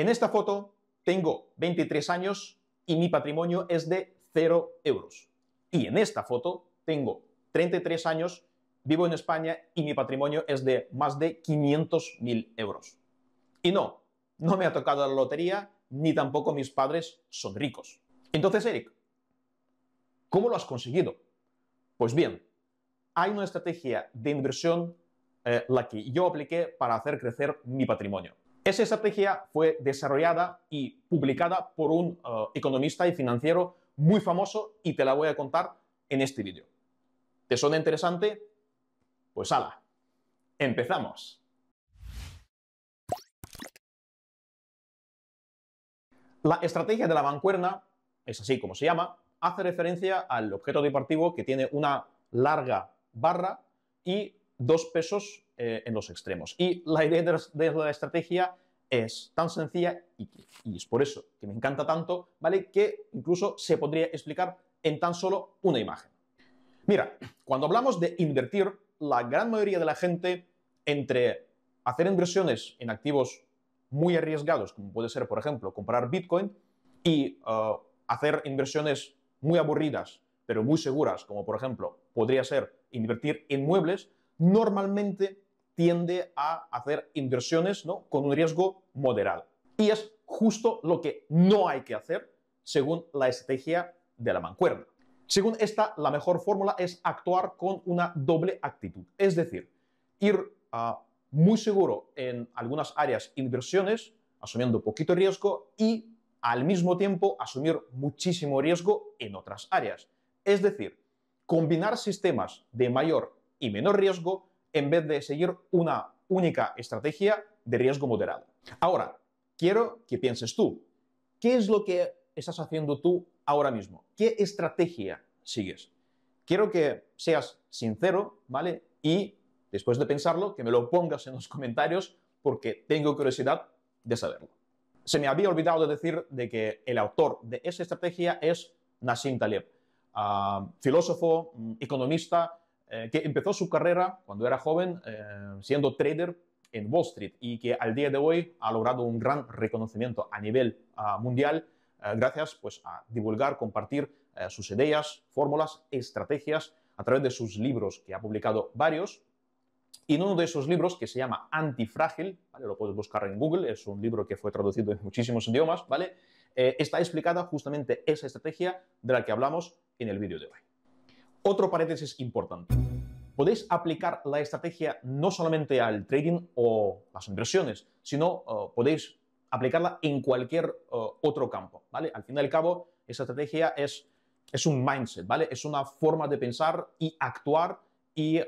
En esta foto tengo 23 años y mi patrimonio es de 0 euros. Y en esta foto tengo 33 años, vivo en España y mi patrimonio es de más de 500.000 euros. Y no, no me ha tocado la lotería ni tampoco mis padres son ricos. Entonces, Eric, ¿cómo lo has conseguido? Pues bien, hay una estrategia de inversión eh, la que yo apliqué para hacer crecer mi patrimonio. Esa estrategia fue desarrollada y publicada por un eh, economista y financiero muy famoso y te la voy a contar en este vídeo. ¿Te suena interesante? Pues hala, empezamos. La estrategia de la bancuerna, es así como se llama, hace referencia al objeto deportivo que tiene una larga barra y dos pesos eh, en los extremos. Y la idea de, la estrategia es tan sencilla y, es por eso que me encanta tanto, ¿vale? Que incluso se podría explicar en tan solo una imagen. Mira, cuando hablamos de invertir, la gran mayoría de la gente entre hacer inversiones en activos muy arriesgados, como puede ser, por ejemplo, comprar Bitcoin, y uh, hacer inversiones muy aburridas, pero muy seguras, como por ejemplo podría ser invertir en muebles, normalmente tiende a hacer inversiones con un riesgo moderado. Y es justo lo que no hay que hacer según la estrategia de la mancuerna. Según esta, la mejor fórmula es actuar con una doble actitud, es decir, ir ah, muy seguro en algunas áreas inversiones, asumiendo poquito riesgo y al mismo tiempo asumir muchísimo riesgo en otras áreas. Es decir, combinar sistemas de mayor y menor riesgo en vez de seguir una única estrategia de riesgo moderado. Ahora, quiero que pienses tú, ¿qué es lo que estás haciendo tú ahora mismo? ¿Qué estrategia sigues? Quiero que seas sincero, ¿vale? Y después de pensarlo, que me lo pongas en los comentarios porque tengo curiosidad de saberlo. Se me había olvidado de decir de que el autor de esa estrategia es Nassim Taleb, ah, filósofo, mm, economista, eh, que empezó su carrera cuando era joven eh, siendo trader en Wall Street y que al día de hoy ha logrado un gran reconocimiento a nivel ah, mundial eh, gracias pues, a divulgar, compartir sus ideas, fórmulas, estrategias a través de sus libros, que ha publicado varios. Y en uno de esos libros, que se llama Antifrágil, ¿vale? lo puedes buscar en Google, es un libro que fue traducido en muchísimos idiomas, ¿vale? está explicada justamente esa estrategia de la que hablamos en el vídeo de hoy. Otro paréntesis importante. Podéis aplicar la estrategia no solamente al trading o las inversiones, sino eh, podéis aplicarla en cualquier eh, otro campo, ¿vale? Al fin y al cabo, esa estrategia es, es un mindset, ¿vale? Es una forma de pensar y actuar y eh,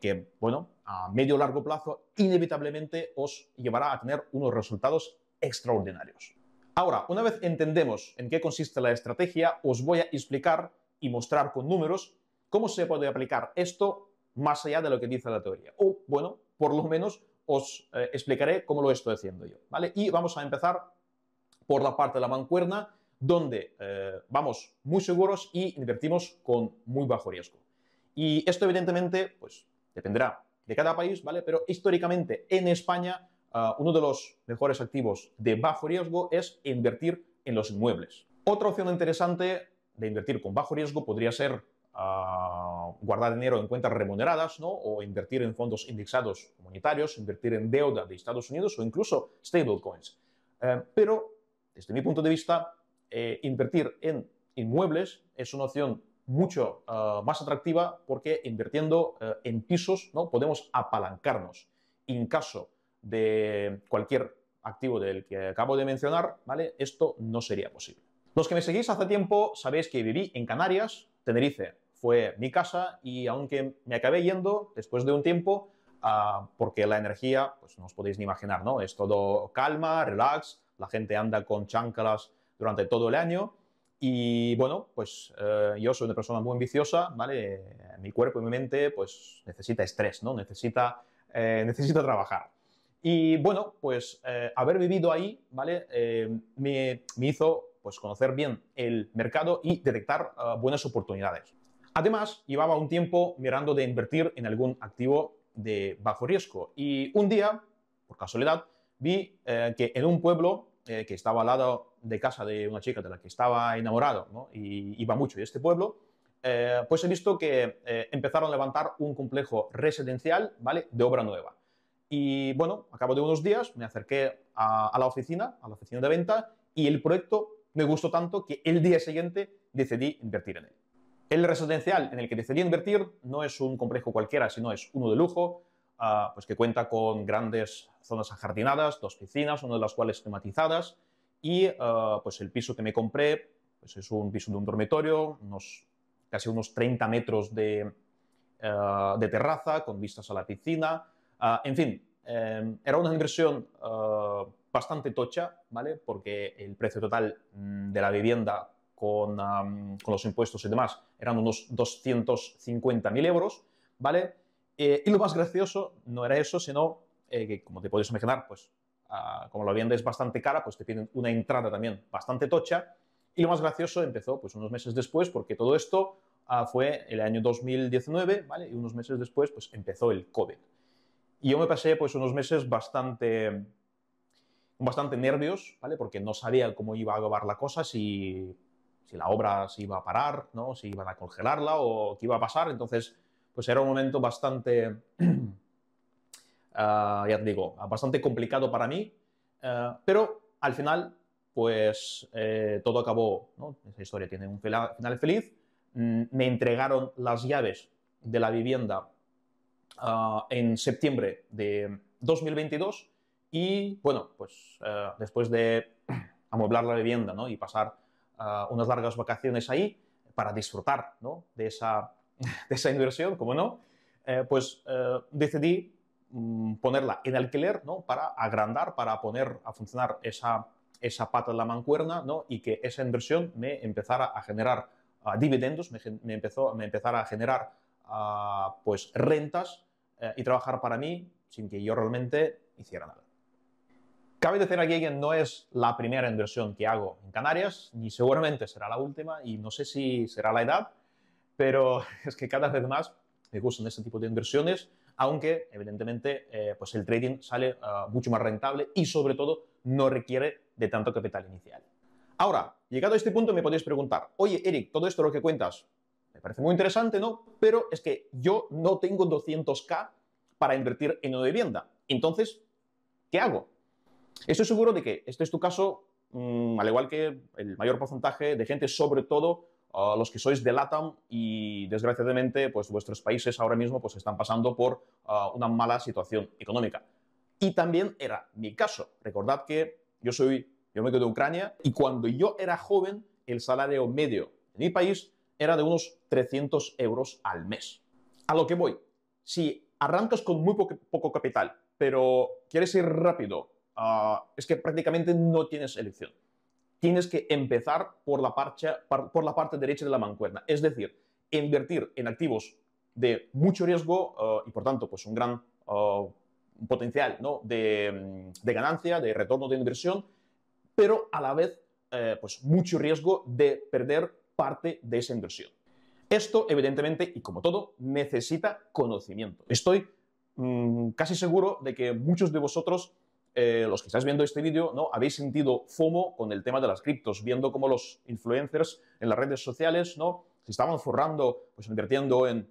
que, bueno, a medio o largo plazo inevitablemente os llevará a tener unos resultados extraordinarios. Ahora, una vez entendemos en qué consiste la estrategia, os voy a explicar y mostrar con números cómo se puede aplicar esto más allá de lo que dice la teoría. O, bueno, por lo menos os eh, explicaré cómo lo estoy haciendo yo, ¿vale? Y vamos a empezar por la parte de la mancuerna, donde eh, vamos muy seguros y invertimos con muy bajo riesgo. Y esto evidentemente, pues, dependerá de cada país, ¿vale? Pero históricamente en España eh, uno de los mejores activos de bajo riesgo es invertir en los inmuebles. Otra opción interesante de invertir con bajo riesgo podría ser ah, guardar dinero en cuentas remuneradas, ¿no? O invertir en fondos indexados comunitarios, invertir en deuda de Estados Unidos o incluso stablecoins. Eh, pero, desde mi punto de vista, eh, invertir en inmuebles es una opción mucho ah, más atractiva porque invirtiendo eh, en pisos ¿no? podemos apalancarnos. En caso de cualquier activo del que acabo de mencionar, ¿vale? esto no sería posible. Los que me seguís hace tiempo sabéis que viví en Canarias, Tenerife fue mi casa y aunque me acabé yendo después de un tiempo, ah, porque la energía, pues no os podéis ni imaginar, ¿no? Es todo calma, relax, la gente anda con chanclas durante todo el año y bueno, pues eh, yo soy una persona muy ambiciosa, ¿vale? Mi cuerpo y mi mente pues necesita estrés, ¿no? Necesita, eh, trabajar. Y bueno, pues eh, haber vivido ahí, ¿vale? me, me hizo pues, conocer bien el mercado y detectar ah, buenas oportunidades. Además, llevaba un tiempo mirando de invertir en algún activo de bajo riesgo y un día, por casualidad, vi eh, que en un pueblo eh, que estaba al lado de casa de una chica de la que estaba enamorado ¿no? y iba mucho, y este pueblo, eh, pues he visto que empezaron a levantar un complejo residencial ¿vale? de obra nueva. Y bueno, a cabo de unos días me acerqué a, a la oficina, a la oficina de venta, y el proyecto me gustó tanto que el día siguiente decidí invertir en él. El residencial en el que decidí invertir no es un complejo cualquiera, sino es uno de lujo, ah, pues que cuenta con grandes zonas ajardinadas, dos piscinas, una de las cuales tematizadas, y ah, pues el piso que me compré pues es un piso de un dormitorio, unos, casi unos 30 metros de, ah, de terraza, con vistas a la piscina, en fin, eh, era una inversión bastante tocha, ¿vale? Porque el precio total mm, de la vivienda con, los impuestos y demás eran unos 250.000 euros, ¿vale? Eh, y lo más gracioso no era eso, sino eh, que, como te puedes imaginar, pues ah, como la vivienda es bastante cara, pues te piden una entrada también bastante tocha. Y lo más gracioso empezó pues unos meses después, porque todo esto ah, fue el año 2019, ¿vale? Y unos meses después, pues empezó el COVID. Y yo me pasé pues unos meses bastante bastante nervios, ¿vale? Porque no sabía cómo iba a acabar la cosa, si, si, la obra se iba a parar, ¿no? Si iban a congelarla o qué iba a pasar. Entonces, pues era un momento bastante, ah, ya te digo, bastante complicado para mí. Eh, pero al final, pues eh, todo acabó, Esa historia tiene un final feliz. Mm, me entregaron las llaves de la vivienda ah, en septiembre de 2022 y bueno, pues eh, después de amueblar la vivienda ¿no? y pasar eh, unas largas vacaciones ahí para disfrutar ¿no? de, esa, de esa inversión, como no, eh, pues decidí mm, ponerla en alquiler ¿no? para agrandar, para poner a funcionar esa, esa pata de la mancuerna ¿no? y que esa inversión me empezara a generar dividendos, me, empezó, me empezara a generar pues rentas y trabajar para mí sin que yo realmente hiciera nada. Cabe decir aquí que no es la primera inversión que hago en Canarias, ni seguramente será la última, y no sé si será la edad, pero es que cada vez más me gustan este tipo de inversiones, aunque evidentemente eh, pues el trading sale ah, mucho más rentable y sobre todo no requiere de tanto capital inicial. Ahora, llegado a este punto me podéis preguntar, oye Eric, todo esto lo que cuentas me parece muy interesante, ¿no? Pero es que yo no tengo 200k para invertir en una vivienda. Entonces, ¿qué hago? Estoy seguro de que este es tu caso, mm, al igual que el mayor porcentaje de gente, sobre todo ah, los que sois de LATAM y desgraciadamente pues vuestros países ahora mismo pues están pasando por ah, una mala situación económica. Y también era mi caso. Recordad que yo soy, yo me quedo de Ucrania y cuando yo era joven el salario medio en mi país era de unos 300 euros al mes. A lo que voy, si arrancas con muy poco capital, pero quieres ir rápido Ah, es que prácticamente no tienes elección. Tienes que empezar por la, parte derecha de la mancuerna, es decir, invertir en activos de mucho riesgo ah, y por tanto pues un gran ah, potencial mm, de, ganancia, de retorno de inversión, pero a la vez eh, pues, mucho riesgo de perder parte de esa inversión. Esto evidentemente y como todo necesita conocimiento. Estoy mm, casi seguro de que muchos de vosotros eh, los que estáis viendo este vídeo, ¿no? Habéis sentido FOMO con el tema de las criptos, viendo cómo los influencers en las redes sociales, ¿no? Se estaban forrando, pues invirtiendo en,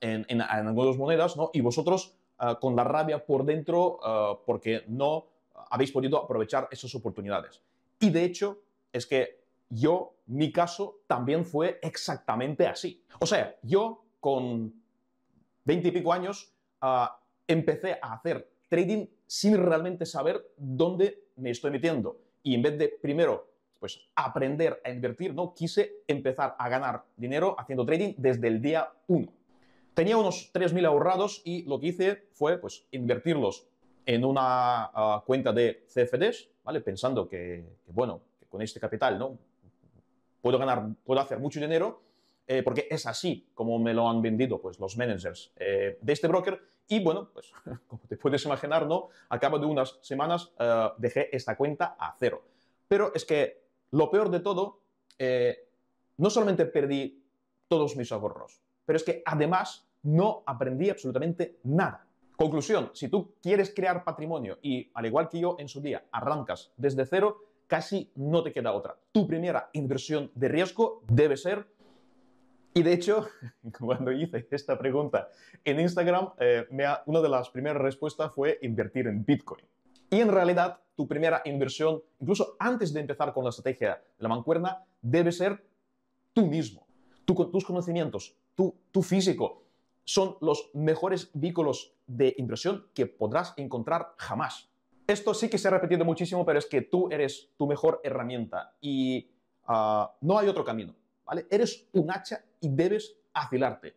en, algunas monedas, ¿no? Y vosotros ah, con la rabia por dentro ah, porque no habéis podido aprovechar esas oportunidades. Y de hecho, es que yo, mi caso, también fue exactamente así. O sea, yo con 20 y pico años ah, empecé a hacer trading sin realmente saber dónde me estoy metiendo. Y en vez de primero pues aprender a invertir, no quise empezar a ganar dinero haciendo trading desde el día 1. Tenía unos 3.000 ahorrados y lo que hice fue pues invertirlos en una ah, cuenta de CFDs, ¿vale? Pensando que, bueno, que con este capital, ¿no? Puedo ganar, puedo hacer mucho dinero, eh, porque es así como me lo han vendido pues, los managers eh, de este broker. Y bueno, pues como te puedes imaginar, ¿no? A cabo de unas semanas eh, dejé esta cuenta a cero. Pero es que lo peor de todo, eh, no solamente perdí todos mis ahorros, pero es que además no aprendí absolutamente nada. Conclusión, si tú quieres crear patrimonio y al igual que yo en su día arrancas desde cero, casi no te queda otra. Tu primera inversión de riesgo debe ser y de hecho, cuando hice esta pregunta en Instagram, eh, una de las primeras respuestas fue invertir en Bitcoin. Y en realidad, tu primera inversión, incluso antes de empezar con la estrategia de la mancuerna, debe ser tú mismo. tus conocimientos, tu, físico, son los mejores vehículos de inversión que podrás encontrar jamás. Esto sí que se ha repetido muchísimo, pero es que tú eres tu mejor herramienta y ah, no hay otro camino. Eres un hacha y debes afilarte,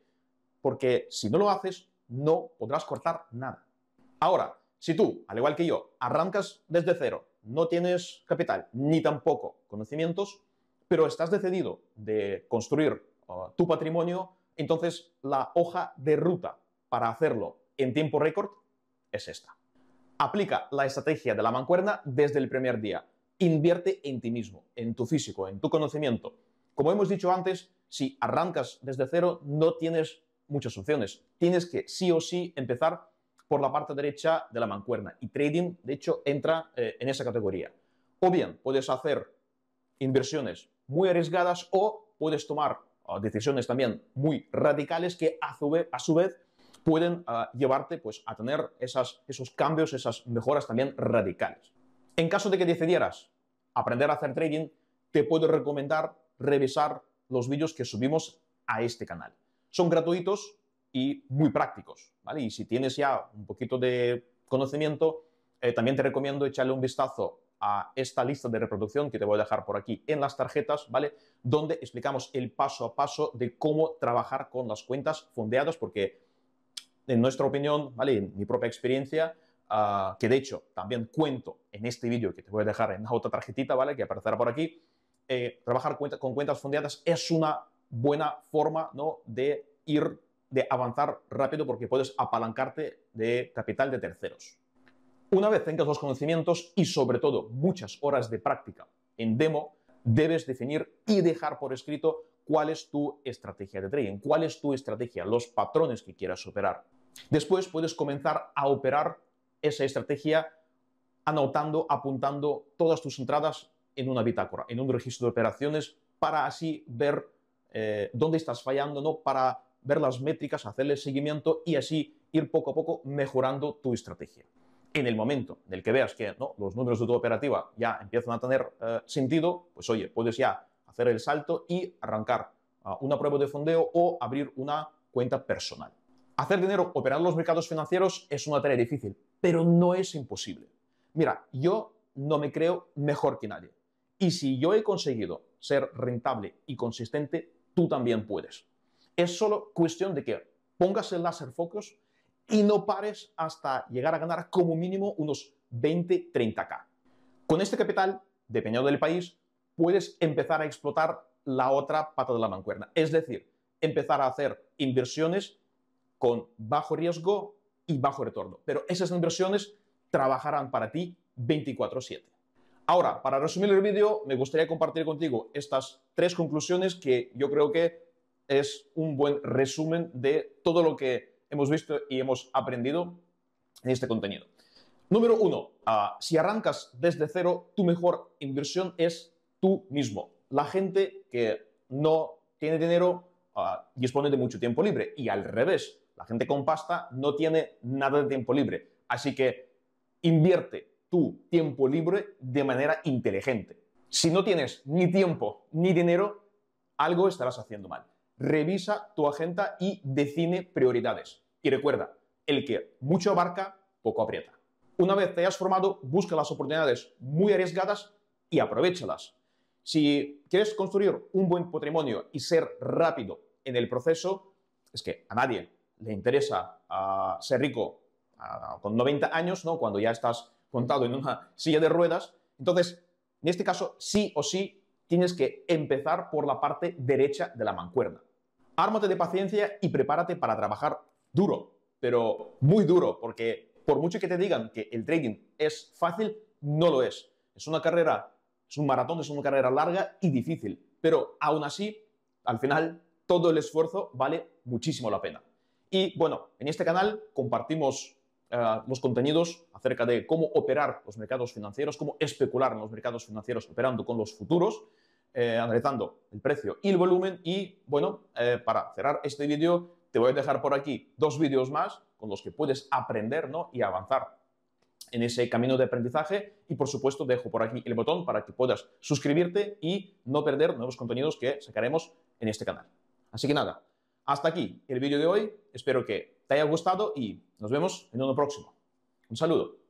porque si no lo haces, no podrás cortar nada. Ahora, si tú, al igual que yo, arrancas desde cero, no tienes capital ni tampoco conocimientos, pero estás decidido de construir uh, tu patrimonio, entonces la hoja de ruta para hacerlo en tiempo récord es esta. Aplica la estrategia de la mancuerna desde el primer día. Invierte en ti mismo, en tu físico, en tu conocimiento. Como hemos dicho antes, si arrancas desde cero, no tienes muchas opciones. Tienes que sí o sí empezar por la parte derecha de la mancuerna. Y trading, de hecho, entra eh, en esa categoría. O bien puedes hacer inversiones muy arriesgadas o puedes tomar decisiones también muy radicales que a su vez, pueden ah, llevarte pues, a tener esos cambios, esas mejoras también radicales. En caso de que decidieras aprender a hacer trading, te puedo recomendar revisar los vídeos que subimos a este canal. Son gratuitos y muy prácticos, ¿vale? Y si tienes ya un poquito de conocimiento, eh, también te recomiendo echarle un vistazo a esta lista de reproducción que te voy a dejar por aquí en las tarjetas, ¿vale? Donde explicamos el paso a paso de cómo trabajar con las cuentas fundeadas porque en nuestra opinión, ¿vale? En mi propia experiencia, ah, que de hecho también cuento en este vídeo que te voy a dejar en la otra tarjetita, ¿vale? Que aparecerá por aquí, eh, trabajar con cuentas fondeadas es una buena forma ¿no? de ir, de avanzar rápido porque puedes apalancarte de capital de terceros. Una vez tengas los conocimientos y sobre todo muchas horas de práctica en demo, debes definir y dejar por escrito cuál es tu estrategia de trading, cuál es tu estrategia, los patrones que quieras operar. Después puedes comenzar a operar esa estrategia anotando, apuntando todas tus entradas, en una bitácora, en un registro de operaciones, para así ver eh, dónde estás fallando, ¿no? para ver las métricas, hacerle seguimiento y así ir poco a poco mejorando tu estrategia. En el momento en el que veas que ¿no? los números de tu operativa ya empiezan a tener eh, sentido, pues oye, puedes ya hacer el salto y arrancar ah, una prueba de fondeo o abrir una cuenta personal. Hacer dinero, operando los mercados financieros es una tarea difícil, pero no es imposible. Mira, yo no me creo mejor que nadie. Y si yo he conseguido ser rentable y consistente, tú también puedes. Es solo cuestión de que pongas el láser focus y no pares hasta llegar a ganar como mínimo unos 20, 30k. Con este capital, dependiendo del país, puedes empezar a explotar la otra pata de la mancuerna. Es decir, empezar a hacer inversiones con bajo riesgo y bajo retorno. Pero esas inversiones trabajarán para ti 24/7. Ahora, para resumir el vídeo, me gustaría compartir contigo estas tres conclusiones que yo creo que es un buen resumen de todo lo que hemos visto y hemos aprendido en este contenido. Número uno, ah, si arrancas desde cero, tu mejor inversión es tú mismo. La gente que no tiene dinero ah, dispone de mucho tiempo libre y al revés, la gente con pasta no tiene nada de tiempo libre. Así que invierte tu tiempo libre de manera inteligente. Si no tienes ni tiempo ni dinero, algo estarás haciendo mal. Revisa tu agenda y define prioridades. Y recuerda, el que mucho abarca, poco aprieta. Una vez te hayas formado, busca las oportunidades muy arriesgadas y aprovechalas. Si quieres construir un buen patrimonio y ser rápido en el proceso, es que a nadie le interesa ah, ser rico ah, con 90 años, ¿no? cuando ya estás montado en una silla de ruedas. Entonces, en este caso, sí o sí, tienes que empezar por la parte derecha de la mancuerna. Ármate de paciencia y prepárate para trabajar duro, pero muy duro, porque por mucho que te digan que el trading es fácil, no lo es. Es una carrera, es un maratón, es una carrera larga y difícil, pero aún así, al final, todo el esfuerzo vale muchísimo la pena. Y bueno, en este canal compartimos eh, los contenidos acerca de cómo operar los mercados financieros, cómo especular en los mercados financieros operando con los futuros, eh, analizando el precio y el volumen. Y bueno, eh, para cerrar este vídeo, te voy a dejar por aquí dos vídeos más con los que puedes aprender y avanzar en ese camino de aprendizaje y por supuesto dejo por aquí el botón para que puedas suscribirte y no perder nuevos contenidos que sacaremos en este canal. Así que nada, hasta aquí el vídeo de hoy, espero que te haya gustado y nos vemos en uno próximo. Un saludo.